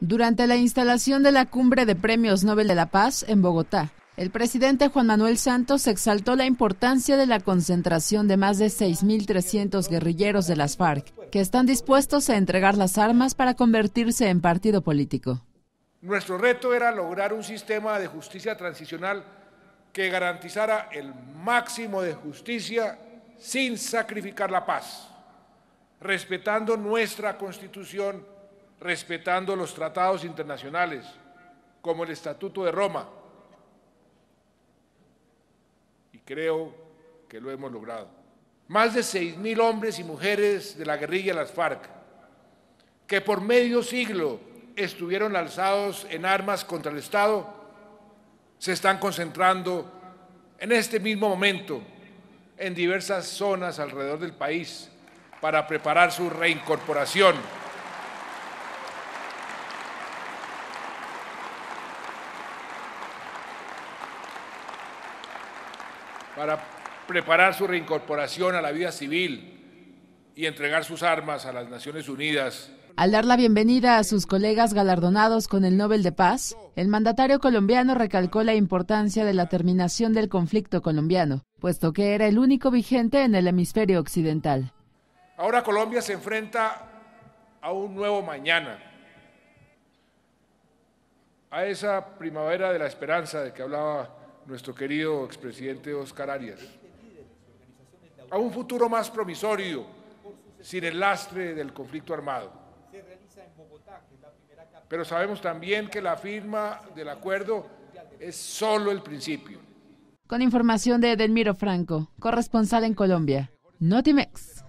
Durante la instalación de la Cumbre de Premios Nobel de la Paz en Bogotá, el presidente Juan Manuel Santos exaltó la importancia de la concentración de más de 6.300 guerrilleros de las FARC, que están dispuestos a entregar las armas para convertirse en partido político. Nuestro reto era lograr un sistema de justicia transicional que garantizara el máximo de justicia sin sacrificar la paz, respetando nuestra constitución respetando los tratados internacionales, como el Estatuto de Roma. Y creo que lo hemos logrado. Más de 6.000 hombres y mujeres de la guerrilla de las FARC, que por medio siglo estuvieron alzados en armas contra el Estado, se están concentrando en este mismo momento en diversas zonas alrededor del país para preparar su reincorporación. para preparar su reincorporación a la vida civil y entregar sus armas a las Naciones Unidas. Al dar la bienvenida a sus colegas galardonados con el Nobel de Paz, el mandatario colombiano recalcó la importancia de la terminación del conflicto colombiano, puesto que era el único vigente en el hemisferio occidental. Ahora Colombia se enfrenta a un nuevo mañana, a esa primavera de la esperanza de que hablaba nuestro querido expresidente Oscar Arias, a un futuro más promisorio, sin el lastre del conflicto armado. Pero sabemos también que la firma del acuerdo es solo el principio. Con información de Edelmiro Franco, corresponsal en Colombia, Notimex.